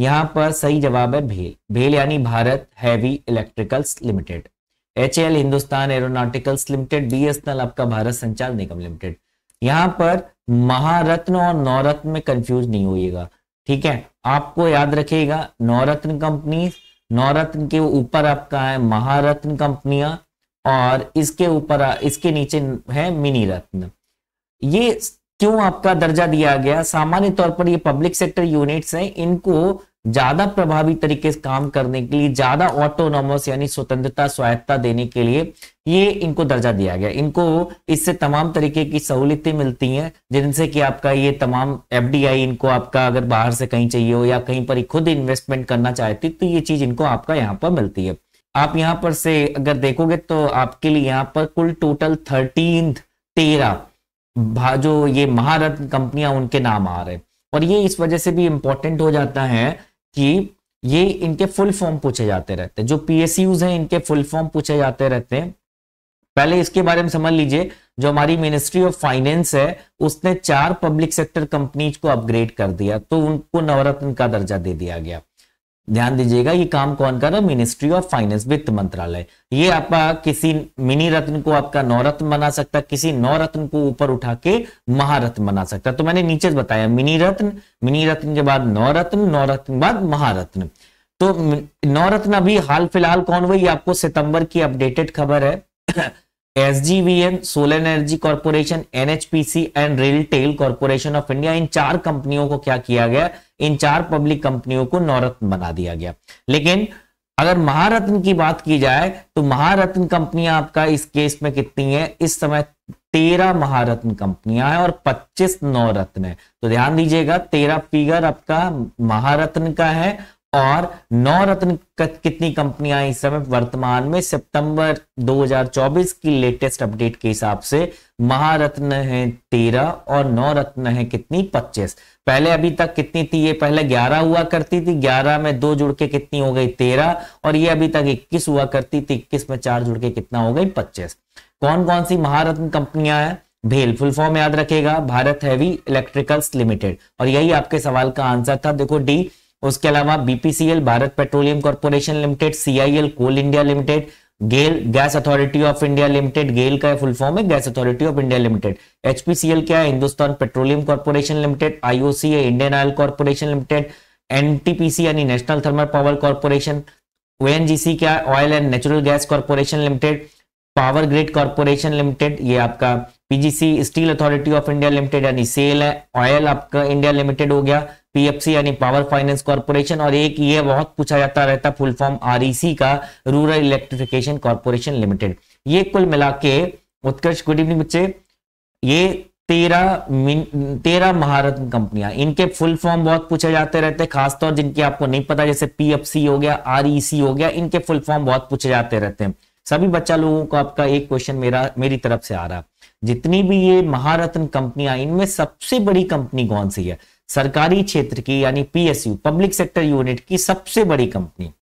यहाँ पर सही जवाब है भेल भेल यानी Bharat heavy electricals limited H L Hindustan aeronauticals limited B S L आपका भारत संचार निगम लिमिटेड यहाँ पर महारत्न और नौरत्न में कंफ्यूज नहीं होइएगा ठीक है आपको याद रखिएगा नौरत्न कंपनी नौरत्न के ऊपर आपका है महारत्न कंपनियां और इसके ऊपर इसके नीचे है मिनी रत्न ये क्यों आपका दर्जा दिया गया सामान्य तौर पर ये पब्लिक सेक्टर यूनिट्स हैं इनको ज्यादा प्रभावी तरीके से काम करने के लिए ज्यादा ऑटोनोमस यानी स्वतंत्रता स्वायत्ता देने के लिए ये इनको दर्जा दिया गया इनको इससे तमाम तरीके की सहूलियतें मिलती हैं जिनसे कि आपका ये तमाम एफडीआई इनको आपका अगर बाहर से कहीं चाहिए हो या कहीं पर खुद इन्वेस्टमेंट करना चाहती तो ये चीज इनको आपका यहाँ पर मिलती है आप यहाँ पर से अगर देखोगे तो आपके लिए यहाँ पर कुल टोटल थर्टीन तेरह जो ये महारत्न कंपनियां उनके नाम आ रहे हैं और ये इस वजह से भी इंपॉर्टेंट हो जाता है कि ये इनके फुल फॉर्म पूछे जाते रहते हैं जो पीएसयूज हैं इनके फुल फॉर्म पूछे जाते रहते हैं पहले इसके बारे में समझ लीजिए जो हमारी मिनिस्ट्री ऑफ फाइनेंस है उसने चार पब्लिक सेक्टर कंपनीज को अपग्रेड कर दिया तो उनको नवरत्न का दर्जा दे दिया गया ध्यान दीजिएगा ये काम कौन कर रहा है मिनिस्ट्री ऑफ फाइनेंस वित्त मंत्रालय ये आपका किसी मिनी रत्न को आपका रत्न बना सकता है किसी रत्न को ऊपर उठा के महारत्न बना सकता है तो मैंने नीचे बताया मिनी रत्न मिनी रत्न के बाद नौ रत्न के बाद महारत्न तो नौरत्न अभी हाल फिलहाल कौन हुई आपको सितंबर की अपडेटेड खबर है S G V N solar energy corporation NHPC and rail tel corporation of India इन चार कंपनियों को क्या किया गया है इन चार पब्लिक कंपनियों को नवरत्न बना दिया गया लेकिन अगर महारत्न की बात की जाए तो महारत्न कंपनियां आपका इस केस में कितनी है इस समय तेरह महारत्न कंपनियां हैं और पच्चीस नौरत्न है तो ध्यान दीजिएगा तेरह फिगर आपका महारत्न का है और नौ रत्न कितनी कंपनियां इस समय वर्तमान में सितंबर 2024 की लेटेस्ट अपडेट के हिसाब से महारत्न है तेरह और नौ रत्न है कितनी पच्चीस पहले अभी तक कितनी थी ये पहले ग्यारह हुआ करती थी ग्यारह में दो जुड़ के कितनी हो गई तेरह और ये अभी तक इक्कीस हुआ करती थी इक्कीस में चार जुड़ के कितना हो गई पच्चीस कौन कौन सी महारत्न कंपनियां हैं भेल फुल फॉर्म याद रखेगा भारत हैवी इलेक्ट्रिकल्स लिमिटेड और यही आपके सवाल का आंसर था देखो डी उसके अलावा BPCL Bharat petroleum corporation limited CIL coal India limited GAIL gas authority of India limited GAIL का फुल फॉर्म है gas authority of India limited HPCL क्या है Hindustan petroleum corporation limited IOC है Indian oil corporation limited NTPC यानी national thermal power corporation ONGC क्या है oil and natural gas corporation limited power grid corporation limited ये आपका PGC steel authority of India limited यानी cell है oil आपका India limited हो गया पीएफसी यानी पावर फाइनेंस कॉर्पोरेशन और एक ये बहुत पूछा जाता रहता फुल फॉर्म आरईसी का रूरल इलेक्ट्रिफिकेशन कॉर्पोरेशन लिमिटेड ये कुल मिला के उत्कर्ष गुड इवनिंग बच्चे ये तेरह तेरह महारत्न कंपनियां इनके फुल फॉर्म बहुत पूछे जाते रहते हैं खासतौर जिनके आपको नहीं पता जैसे पीएफसी हो गया आरईसी e हो गया इनके फुल फॉर्म बहुत पूछे जाते रहते हैं सभी बच्चा लोगों को आपका एक क्वेश्चन मेरा मेरी तरफ से आ रहा जितनी भी ये महारत्न कंपनियां इनमें सबसे बड़ी कंपनी कौन सी है सरकारी क्षेत्र की यानी पीएसयू पब्लिक सेक्टर यूनिट की सबसे बड़ी कंपनी